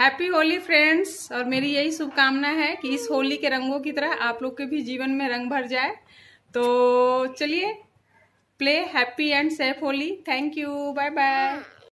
happy Holi friends और मेरी यही शुभकामना है कि इस होली के रंगों की तरह आप लोग के भी जीवन में रंग भर जाए तो चलिए play happy and safe Holi thank you bye bye